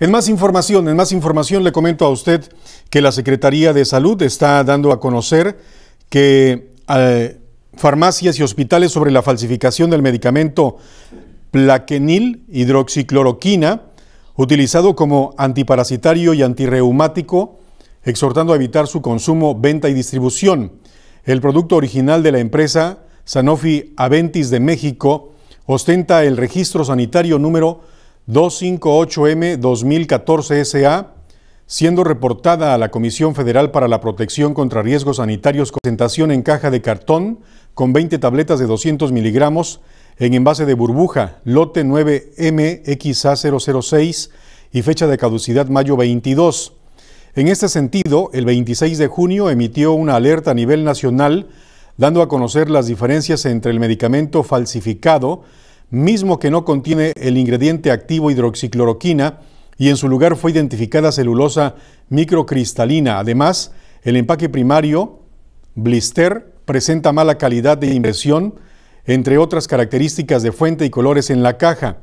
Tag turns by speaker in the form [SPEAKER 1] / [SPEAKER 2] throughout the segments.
[SPEAKER 1] En más información, en más información le comento a usted que la Secretaría de Salud está dando a conocer que eh, farmacias y hospitales sobre la falsificación del medicamento plaquenil hidroxicloroquina, utilizado como antiparasitario y antirreumático, exhortando a evitar su consumo, venta y distribución. El producto original de la empresa Sanofi Aventis de México ostenta el registro sanitario número 258M 2014 SA, siendo reportada a la Comisión Federal para la Protección contra Riesgos Sanitarios con presentación en caja de cartón con 20 tabletas de 200 miligramos en envase de burbuja, lote 9MXA006 y fecha de caducidad mayo 22. En este sentido, el 26 de junio emitió una alerta a nivel nacional dando a conocer las diferencias entre el medicamento falsificado mismo que no contiene el ingrediente activo hidroxicloroquina y en su lugar fue identificada celulosa microcristalina. Además, el empaque primario, blister, presenta mala calidad de impresión, entre otras características de fuente y colores en la caja.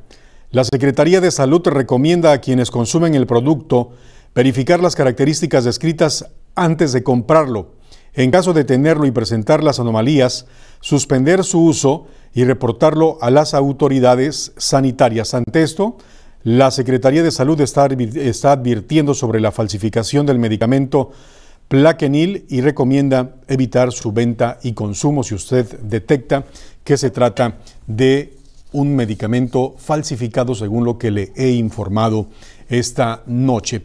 [SPEAKER 1] La Secretaría de Salud recomienda a quienes consumen el producto verificar las características descritas antes de comprarlo. En caso de tenerlo y presentar las anomalías, suspender su uso y reportarlo a las autoridades sanitarias. Ante esto, la Secretaría de Salud está, está advirtiendo sobre la falsificación del medicamento Plaquenil y recomienda evitar su venta y consumo si usted detecta que se trata de un medicamento falsificado según lo que le he informado esta noche.